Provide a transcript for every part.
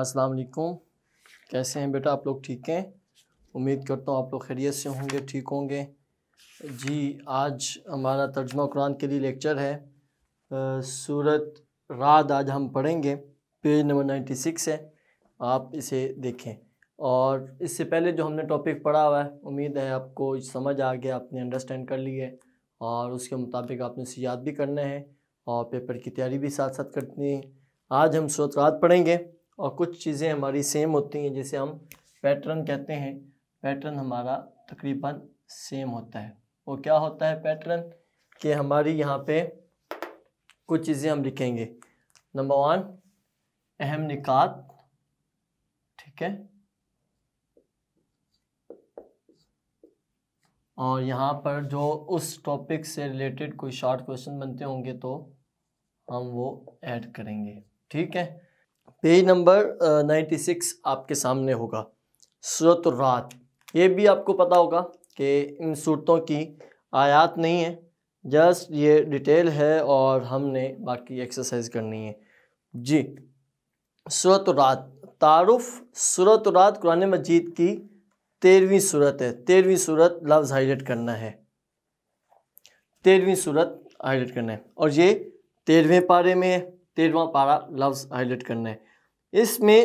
अस्सलाम वालेकुम कैसे हैं बेटा आप लोग ठीक हैं उम्मीद करता हूँ आप लोग खैरियत से होंगे ठीक होंगे जी आज हमारा तर्जमा कुरान के लिए लेक्चर है आ, सूरत रात आज हम पढ़ेंगे पेज नंबर नाइन्टी सिक्स है आप इसे देखें और इससे पहले जो हमने टॉपिक पढ़ा हुआ है उम्मीद है आपको समझ आ गया आपने अंडरस्टैंड कर लिया है और उसके मुताबिक आपने उसे याद भी करना है और पेपर की तैयारी भी साथ साथ करनी है आज हम रात पढ़ेंगे और कुछ चीज़ें हमारी सेम होती हैं जैसे हम पैटर्न कहते हैं पैटर्न हमारा तकरीबन सेम होता है वो क्या होता है पैटर्न कि हमारी यहाँ पे कुछ चीज़ें हम लिखेंगे नंबर वन अहम निकात ठीक है और यहाँ पर जो उस टॉपिक से रिलेटेड कोई शॉर्ट क्वेश्चन बनते होंगे तो हम वो ऐड करेंगे ठीक है पेज नंबर नाइन्टी सिक्स आपके सामने होगा सूरत रात ये भी आपको पता होगा कि इन सूरतों की आयात नहीं है जस्ट ये डिटेल है और हमने बाकी एक्सरसाइज करनी है जी सूरत रात तारुफ सूरत रात कुरान मजीद की तेरहवीं सूरत है तेरहवीं सूरत लफ्ज़ हाईलाइट करना है तेरहवीं सूरत हाईलाइट करना है और ये तेरहवें पारे में है तेरहवा पारा लफ्ज़ हाईलाइट करना है इसमें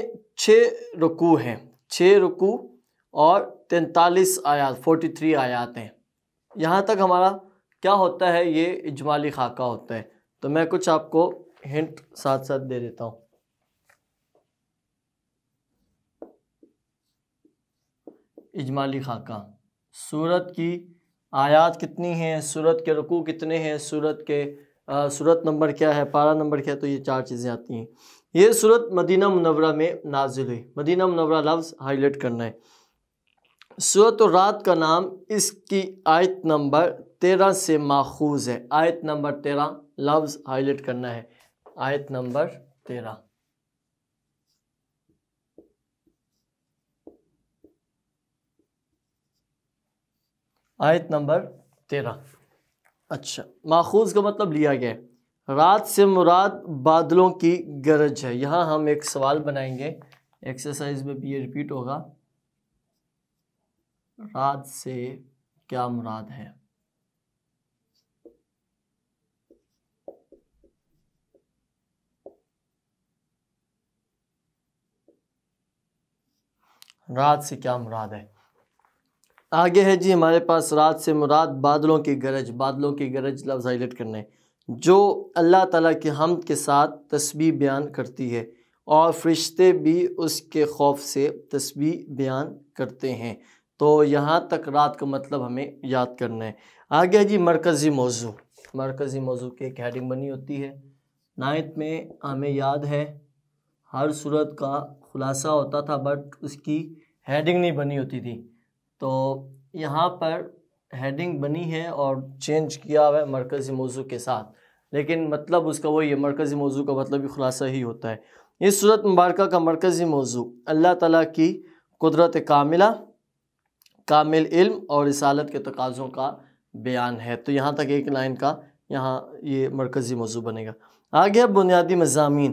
छः रुकू हैं छः रुकू और तैंतालीस आयात फोर्टी थ्री आयात हैं यहाँ तक हमारा क्या होता है ये इजमाली खाका होता है तो मैं कुछ आपको हिंट साथ साथ दे देता हूँ इजमाली खाका सूरत की आयात कितनी हैं सूरत के रुकू कितने हैं सूरत के सूरत नंबर क्या है पारा नंबर क्या है तो ये चार चीज़ें आती हैं ये सूरत मदीना मुनवरा में नाजिल हुई मदीना मुनवरा लफ्ज़ हाईलाइट करना है सूरत रात का नाम इसकी आयत नंबर तेरह से माखूज है आयत नंबर तेरह लफ्ज़ हाईलाइट करना है आयत नंबर तेरह आयत नंबर तेरह अच्छा माखूज का मतलब लिया गया रात से मुराद बादलों की गरज है यहाँ हम एक सवाल बनाएंगे एक्सरसाइज में भी ये रिपीट होगा रात से क्या मुराद है रात से क्या मुराद है आगे है जी हमारे पास रात से मुराद बादलों की गरज बादलों की गरज लफ्ज़ हाईलाइट करना है जो अल्लाह ताला के हम के साथ तस्बी बयान करती है और फरिश्ते भी उसके खौफ से तस्बी बयान करते हैं तो यहाँ तक रात का मतलब हमें याद करना है आगे जी मरकज़ी मौजू मरकज़ी मौजू की एक हेडिंग बनी होती है नाइन्थ में हमें याद है हर सूरत का खुलासा होता था बट उसकी हेडिंग नहीं बनी होती थी तो यहाँ पर हेडिंग बनी है और चेंज किया हुआ है मरकज़ी मौजू के साथ लेकिन मतलब उसका वही है मरकज़ी मौजू का मतलब भी खुलासा ही होता है इस सूरत मुबारक का मरकज़ी मौजू अल्लाह तला की कुदरत कामिला कामिल इल्म और रिसालत के तकाज़ों का बयान है तो यहाँ तक एक लाइन का यहाँ ये मरकज़ी मौजू बनेगा आगे गया बुनियादी मजामी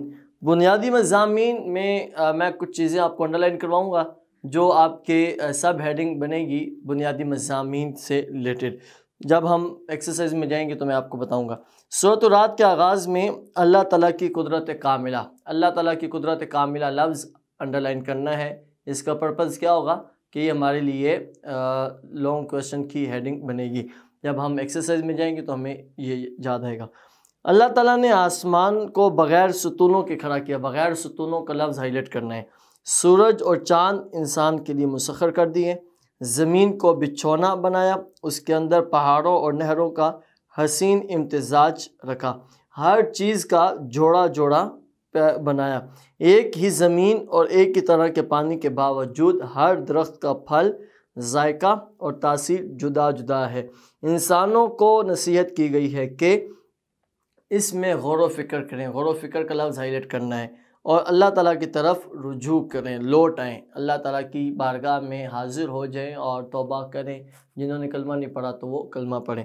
बुनियादी मजामी में आ, मैं कुछ चीज़ें आपको अंडरलाइन करवाऊँगा जो आपके सब हेडिंग बनेगी बुनियादी मजामी से रिलेटेड जब हम एक्सरसाइज में जाएंगे तो मैं आपको बताऊंगा सूरत रात के आगाज़ में अल्लाह ताला की कुदरत कामिला अल्लाह ताला की कुदरत कामिला लफ्ज़ अंडरलाइन करना है इसका पर्पज़ क्या होगा कि ये हमारे लिए लॉन्ग क्वेश्चन की हेडिंग बनेगी जब हम एक्सरसाइज में जाएंगे तो हमें ये याद आएगा अल्लाह ताला ने आसमान को बग़ैर सतूनों के खड़ा किया बग़ैर सतूनों का लफ्ज़ हाईलाइट करना है सूरज और चांद इंसान के लिए मुसखर कर दिए ज़मीन को बिछौना बनाया उसके अंदर पहाड़ों और नहरों का हसीन इम्तजाज रखा हर चीज़ का जोड़ा जोड़ा बनाया एक ही ज़मीन और एक ही तरह के पानी के बावजूद हर दरख्त का फल जायका और तासीर जुदा जुदा है इंसानों को नसीहत की गई है कि इसमें गौर व फिक्र करें गौर व फिक्र का लफ्ज़ हाईलाइट करना है और अल्लाह ताला की तरफ रुझू करें लौट आएँ अल्लाह ताला की बारगाह में हाजिर हो जाएं और तोबा करें जिन्होंने कलमा नहीं पढ़ा तो वो कलमा पढ़ें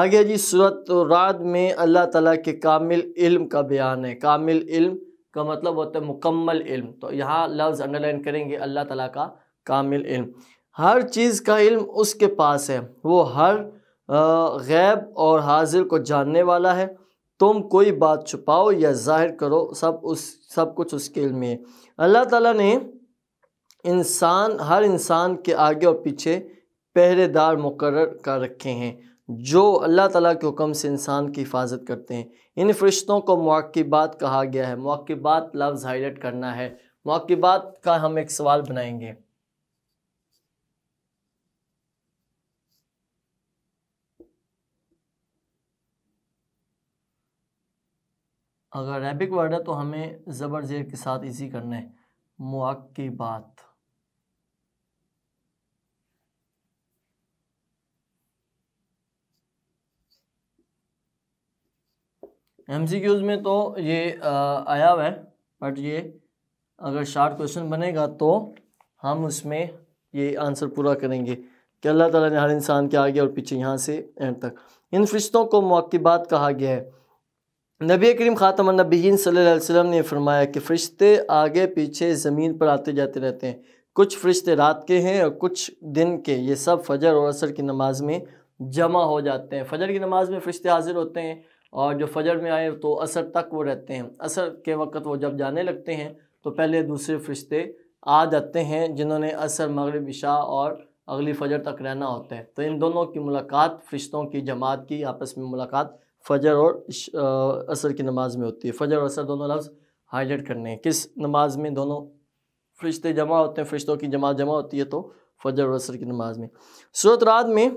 आगे जी सूरत रात में अल्लाह ताला के कामिल इल्म का बयान है कामिल इल्म का मतलब होता है मुकम्मल इल्म तो यहाँ लफ्ज़ अंडरलाइन करेंगे अल्लाह ताला का कामिल इल्म हर चीज़ का इल्म उसके पास है वो हर गैब और हाजिर को जानने वाला है तुम कोई बात छुपाओ या जाहिर करो सब उस सब कुछ उसके इल्म में अल्लाह ताला ने इंसान हर इंसान के आगे और पीछे पहरेदार मुकर कर रखे हैं जो अल्लाह ताला के हुक्म से इंसान की हिफाजत करते हैं इन फरिश्तों को मौक़बात कहा गया है मौक़बात लफ्ज़ हाईलाइट करना है मौक़बात का हम एक सवाल बनाएंगे अगर अरेबिक वर्ड है तो हमें ज़बर ज़ेर के साथ इसी करना है मुआक़बात एम सी क्यूज़ में तो ये आ, आया हुआ है बट ये अगर शार्ट क्वेश्चन बनेगा तो हम उसमें ये आंसर पूरा करेंगे कि अल्लाह ताला ने हर इंसान के आगे और पीछे यहाँ से एंड तक इन फरिश्तों को मौक़बात कहा गया है नबी करीम ख़ातम नबीन सल्लम ने फरमाया कि फ़रिश्ते आगे पीछे ज़मीन पर आते जाते रहते हैं कुछ फ़रिश्ते रात के हैं और कुछ दिन के ये सब फजर और असर की नमाज़ में जमा हो जाते हैं फजर की नमाज़ में फ़रिश्ते हाज़िर होते हैं और जो फजर में आए तो असर तक वो रहते हैं असर के वक्त वो जब जाने लगते हैं तो पहले दूसरे फ़रिश्ते आ जाते हैं जिन्होंने असर मगरब इशा और अगली फजर तक रहना होता है तो इन दोनों की मुलाकात फ़रिश्तों की जमात की आपस में मुलाकात फ़जर और असर की नमाज में होती है फ़जर और असर दोनों लफ्ज़ हाईलाइट करने हैं किस नमाज में दोनों फरिश्ते जमा होते हैं फरिश्तों की जमात जमा होती है तो फ़जर और असर की नमाज में सूरत रात में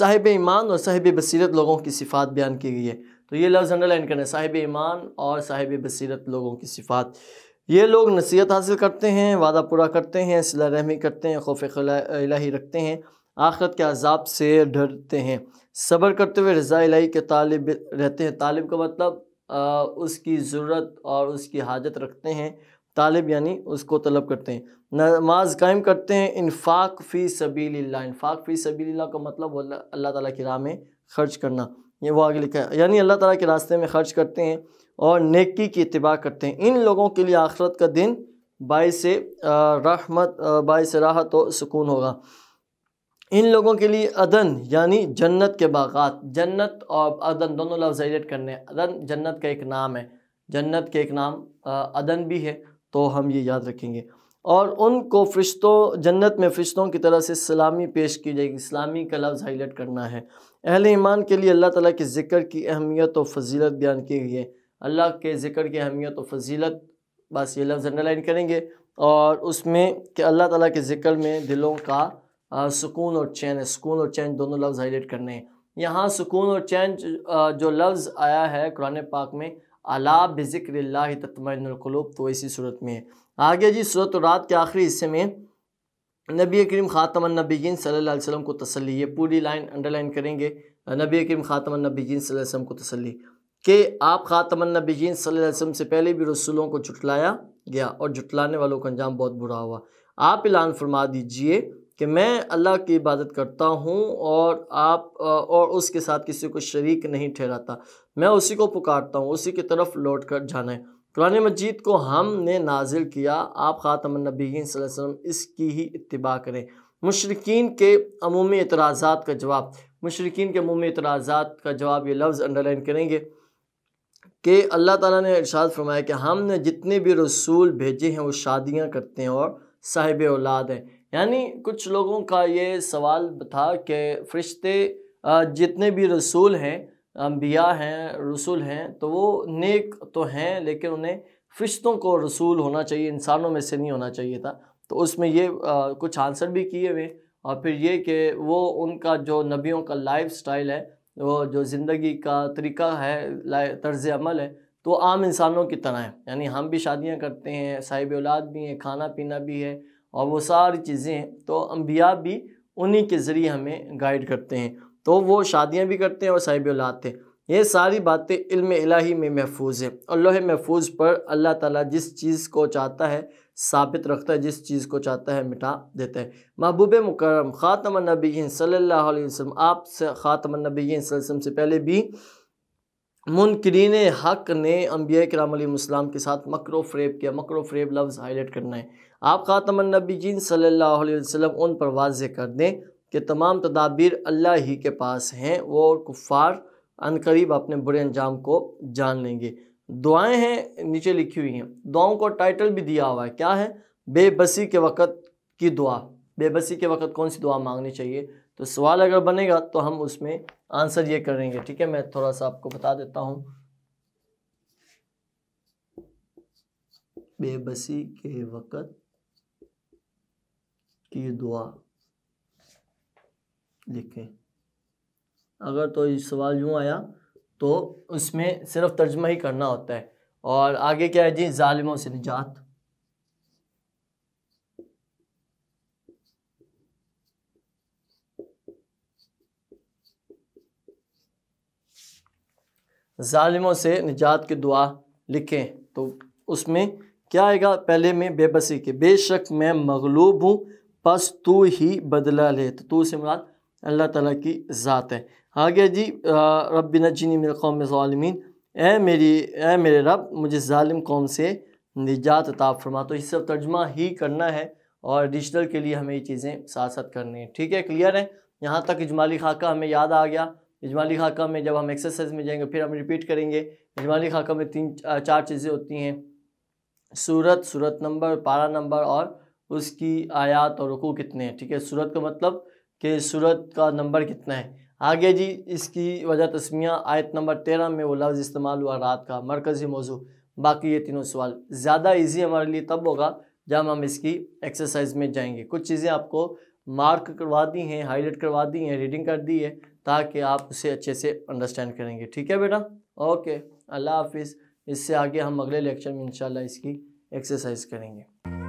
साहिब ईमान और साहिब बसीरत लोगों की सिफ़ात बयान की गई है तो ये लफ्ज़ अंडरलाइन करना है साहिब ईमान और साहिब बसीरत लोगों की सिफ़ात ये लोग नसीहत हासिल करते हैं वादा पूरा करते हैं सिला रहमी करते हैं खौफ इलाही रखते हैं आखरत के अजाब से डरते हैं सब्र करते हुए रज़ा इलाही के तालिब रहते हैं तालिब का मतलब आ, उसकी ज़रूरत और उसकी हाजत रखते हैं तालिब यानी उसको तलब करते हैं नमाज कायम करते हैं इन्फाक फ़ी सबील्ला इन्फाक फ़ी सबील्ला का मतलब अल्लाह ताला की राह में खर्च करना ये वो आगे लिखा है यानी अल्लाह ताला के रास्ते में खर्च करते हैं और नेकी की इतबा करते हैं इन लोगों के लिए आखरत का दिन बाय से रहमत बाय से राहत और सुकून होगा इन लोगों के लिए अदन यानी जन्नत के बागात जन्नत और अदन दोनों लफ्ज़ एडिट करने अदन जन्नत का एक नाम है जन्नत के एक नाम अदन भी है तो हम ये याद रखेंगे और उनको फरिश्तों जन्नत में फ़रिश्तों की तरह से सलामी पेश की जाएगी इस्लामी का लफ्ज़ हाईलाइट करना है अहले ईमान के लिए अल्लाह ताला के ज़िक्र की अहमियत और फजीलत बयान की गई है अल्लाह के ज़िक्र की अहमियत और फजीलत बस ये लफ्ज़ अंडरलाइन करेंगे और उसमें कि अल्लाह ताला के ज़िक्र में दिलों का सुकून और चैन है सुकून और चैन दोनों लफ्ज़ हाईलाइट करने हैं यहाँ सुकून और चैन जो लफ्ज़ आया है कुरान पाक में अला बिजिक्र तत्मकलूब तो इसी सूरत में है आगे जी सूरत रात के आखिरी हिस्से में नबी करीम ख़ातमनबीन नबीन सल्लल्लाहु को तसली ये पूरी लाइन अंडरलाइन करेंगे नबी करीम ख़ातमनबीन सल्लम को तसली कि आप ख़ातमनबीन सल्लम से पहले भी रसूलों को जुटलाया गया और जुटलाने वालों का अंजाम बहुत बुरा हुआ आप ऐलान फरमा दीजिए कि मैं अल्लाह की इबादत करता हूँ और आप और उसके साथ किसी को शरीक नहीं ठहराता मैं उसी को पुकारता हूँ उसी की तरफ लौट कर जाना है कुरान मजीद को हमने नाजिल किया आप ख़ातम वसम इसकी ही इतबा करें मशरकिन के अमूमी इतराज़ा का जवाब मशरकिन के अमूमी इतराज़ा का जवाब ये लफ्ज़ अंडरलाइन करेंगे कि अल्लाह ताला ने इरशाद फरमाया कि हमने जितने भी रसूल भेजे हैं वो शादियां करते हैं और साहिब औलाद हैं यानी कुछ लोगों का ये सवाल था कि फ़रिश्ते जितने भी रसूल हैं अम्बिया हैं रसूल हैं तो वो नेक तो हैं लेकिन उन्हें फ़रिश्तों को रसूल होना चाहिए इंसानों में से नहीं होना चाहिए था तो उसमें ये आ, कुछ आंसर भी किए हुए और फिर ये कि वो उनका जो नबियों का लाइफ स्टाइल है वो जो ज़िंदगी का तरीका है तर्ज अमल है तो आम इंसानों की तरह है यानी हम भी शादियाँ करते हैं साहिब औलाद भी हैं खाना पीना भी है और वो सारी चीज़ें हैं तो अम्बिया भी उन्हीं के ज़रिए हमें गाइड करते हैं तो वो शादियाँ भी करते हैं और साहिब औलाद हैं ये सारी बातें इल्म इलाही में महफूज है और लोहे महफूज पर अल्लाह ताला जिस चीज़ को चाहता है साबित रखता है जिस चीज़ को चाहता है मिटा देता है महबूब मुकरम ख़ातम नबीन सल्लल्लाहु अलैहि वसल्लम आप से ख़ातम नबीन वसल्लम से पहले भी मुनकरीन हक ने अम्बिया कराम के साथ मकर फ्रेब किया मकर फ्रेब लफ्ज़ हाईलाइट करना है आप ख़ातमनबीजीन सल्ला वसम उन पर वाज कर दें कि तमाम तदाबीर अल्लाह ही के पास हैं वो कुफ़ार अनकरीब अपने बुरे अंजाम को जान लेंगे दुआएँ हैं नीचे लिखी हुई हैं दुआओं को टाइटल भी दिया हुआ है क्या है बेबसी के वक़्त की दुआ बेबसी के वक़्त कौन सी दुआ मांगनी चाहिए तो सवाल अगर बनेगा तो हम उसमें आंसर ये करेंगे ठीक है मैं थोड़ा सा आपको बता देता हूँ बेबसी के वक़्त की दुआ लिखें अगर तो ये सवाल यूँ आया तो उसमें सिर्फ तर्जमा ही करना होता है और आगे क्या है जी ालिमों से निजात ालिमों से निजात की दुआ लिखें तो उसमें क्या आएगा पहले में बेबसी के बेशक मैं मगलूब हूँ बस तू ही बदला ले तो तू से मुराद अल्लाह ताला की ज़ात है आगे जी रब नजीनी मेरे कौम ालमीन ए मेरी ए मेरे रब मुझे ालिम कौम से निजात अता फरमा तो ये सब तर्जमा ही करना है और डिजिटल के लिए हमें ये चीज़ें साथ साथ करनी है ठीक है क्लियर है यहाँ तक इजमाली खाका हमें याद आ गया इजमाली खाका में जब हम एक्सरसाइज में जाएंगे फिर हम रिपीट करेंगे इजमाली खाका में तीन चार चीज़ें होती हैं सूरत सूरत नंबर पारा नंबर और उसकी आयात और रुकू कितने हैं ठीक है सूरत का मतलब कि सूरत का नंबर कितना है आगे जी इसकी वजह तस्मिया आयत नंबर तेरह में वो लफ्ज़ इस्तेमाल हुआ रात का मरकज़ी मौजू बाकी ये तीनों सवाल ज़्यादा ईजी हमारे लिए तब होगा जब हम इसकी एक्सरसाइज में जाएंगे कुछ चीज़ें आपको मार्क करवा दी हैं हाईलाइट करवा दी हैं रीडिंग कर दी है ताकि आप उसे अच्छे से अंडरस्टैंड करेंगे ठीक है बेटा ओके अल्लाह हाफिज़ इससे आगे हम अगले लेक्चर में इंशाल्लाह इसकी एक्सरसाइज करेंगे